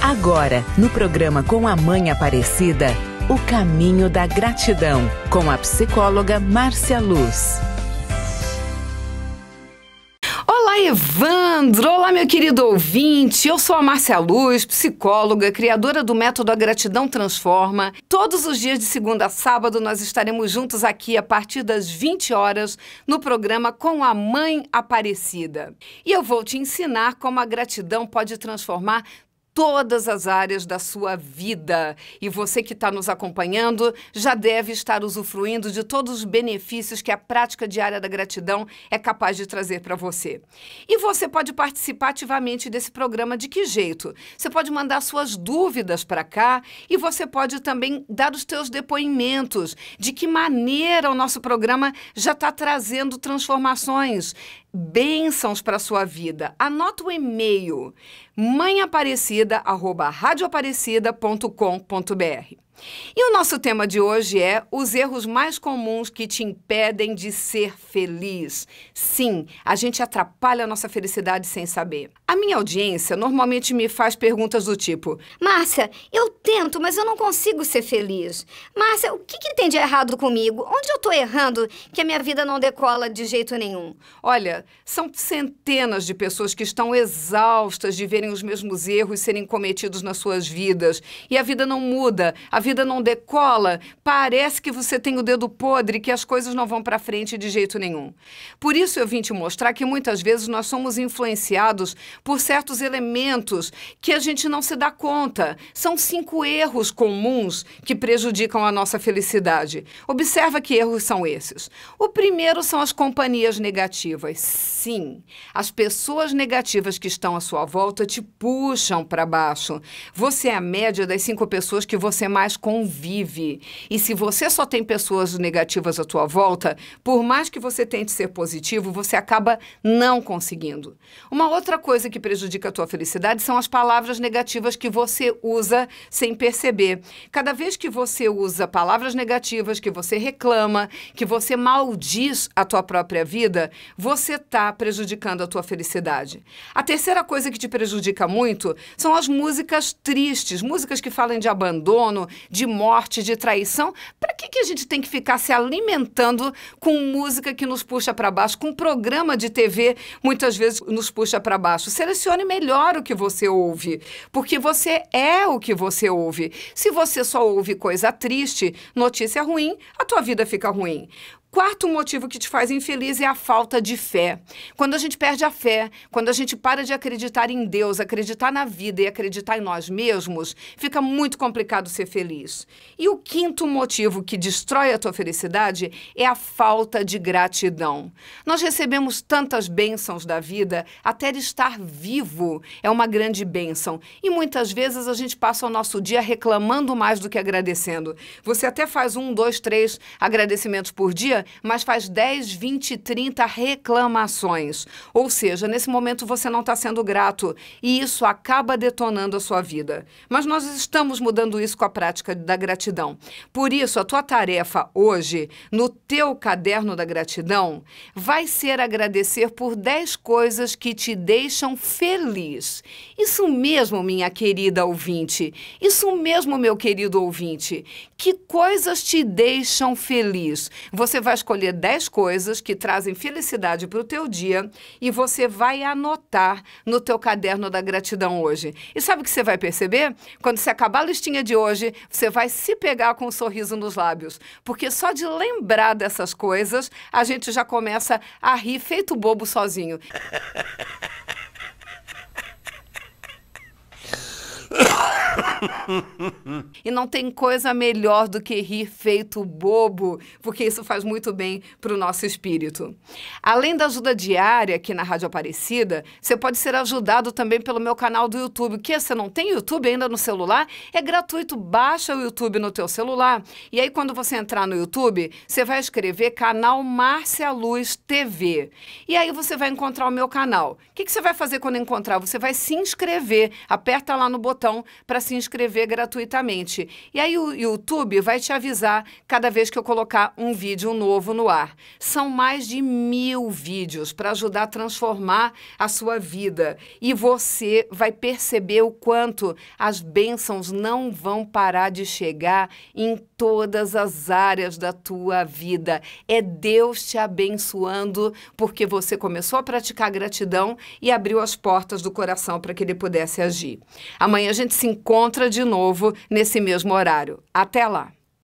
Agora, no programa Com a Mãe Aparecida, o caminho da gratidão, com a psicóloga Márcia Luz. Olá, Evandro! Olá, meu querido ouvinte! Eu sou a Márcia Luz, psicóloga, criadora do método A Gratidão Transforma. Todos os dias de segunda a sábado nós estaremos juntos aqui a partir das 20 horas no programa Com a Mãe Aparecida. E eu vou te ensinar como a gratidão pode transformar todas as áreas da sua vida. E você que está nos acompanhando já deve estar usufruindo de todos os benefícios que a prática diária da gratidão é capaz de trazer para você. E você pode participar ativamente desse programa de que jeito? Você pode mandar suas dúvidas para cá e você pode também dar os seus depoimentos de que maneira o nosso programa já está trazendo transformações bênçãos para a sua vida. Anota o e-mail mãe aparecida radioaparecida.com.br. E o nosso tema de hoje é os erros mais comuns que te impedem de ser feliz. Sim, a gente atrapalha a nossa felicidade sem saber. A minha audiência normalmente me faz perguntas do tipo: Márcia, eu tento, mas eu não consigo ser feliz. Márcia, o que, que tem de errado comigo? Onde eu estou errando que a minha vida não decola de jeito nenhum? Olha, são centenas de pessoas que estão exaustas de verem os mesmos erros serem cometidos nas suas vidas e a vida não muda. A vida vida não decola, parece que você tem o dedo podre, que as coisas não vão para frente de jeito nenhum. Por isso eu vim te mostrar que muitas vezes nós somos influenciados por certos elementos que a gente não se dá conta. São cinco erros comuns que prejudicam a nossa felicidade. Observa que erros são esses. O primeiro são as companhias negativas. Sim, as pessoas negativas que estão à sua volta te puxam para baixo. Você é a média das cinco pessoas que você mais convive. E se você só tem pessoas negativas à tua volta, por mais que você tente ser positivo, você acaba não conseguindo. Uma outra coisa que prejudica a tua felicidade são as palavras negativas que você usa sem perceber. Cada vez que você usa palavras negativas, que você reclama, que você maldiz a tua própria vida, você está prejudicando a tua felicidade. A terceira coisa que te prejudica muito são as músicas tristes, músicas que falam de abandono, de morte, de traição, para que, que a gente tem que ficar se alimentando com música que nos puxa para baixo, com programa de TV muitas vezes nos puxa para baixo? Selecione melhor o que você ouve, porque você é o que você ouve. Se você só ouve coisa triste, notícia ruim, a tua vida fica ruim. Quarto motivo que te faz infeliz é a falta de fé. Quando a gente perde a fé, quando a gente para de acreditar em Deus, acreditar na vida e acreditar em nós mesmos, fica muito complicado ser feliz. E o quinto motivo que destrói a tua felicidade é a falta de gratidão. Nós recebemos tantas bênçãos da vida, até estar vivo é uma grande bênção. E muitas vezes a gente passa o nosso dia reclamando mais do que agradecendo. Você até faz um, dois, três agradecimentos por dia mas faz 10, 20, 30 reclamações. Ou seja, nesse momento você não está sendo grato e isso acaba detonando a sua vida. Mas nós estamos mudando isso com a prática da gratidão. Por isso, a tua tarefa hoje, no teu caderno da gratidão, vai ser agradecer por 10 coisas que te deixam feliz. Isso mesmo, minha querida ouvinte. Isso mesmo, meu querido ouvinte. Que coisas te deixam feliz? Você vai vai escolher 10 coisas que trazem felicidade para o teu dia e você vai anotar no teu caderno da gratidão hoje. E sabe o que você vai perceber? Quando você acabar a listinha de hoje, você vai se pegar com um sorriso nos lábios, porque só de lembrar dessas coisas, a gente já começa a rir feito bobo sozinho. e não tem coisa melhor do que rir feito bobo, porque isso faz muito bem para o nosso espírito. Além da ajuda diária aqui na Rádio Aparecida, você pode ser ajudado também pelo meu canal do YouTube. Que você não tem YouTube ainda no celular? É gratuito, baixa o YouTube no teu celular. E aí quando você entrar no YouTube, você vai escrever canal Márcia Luz TV. E aí você vai encontrar o meu canal. O que você vai fazer quando encontrar? Você vai se inscrever. Aperta lá no botão para se inscrever gratuitamente. E aí o YouTube vai te avisar cada vez que eu colocar um vídeo novo no ar. São mais de mil vídeos para ajudar a transformar a sua vida. E você vai perceber o quanto as bênçãos não vão parar de chegar em todas as áreas da tua vida. É Deus te abençoando porque você começou a praticar gratidão e abriu as portas do coração para que ele pudesse agir. Amanhã a gente se encontra de novo nesse mesmo horário. Até lá!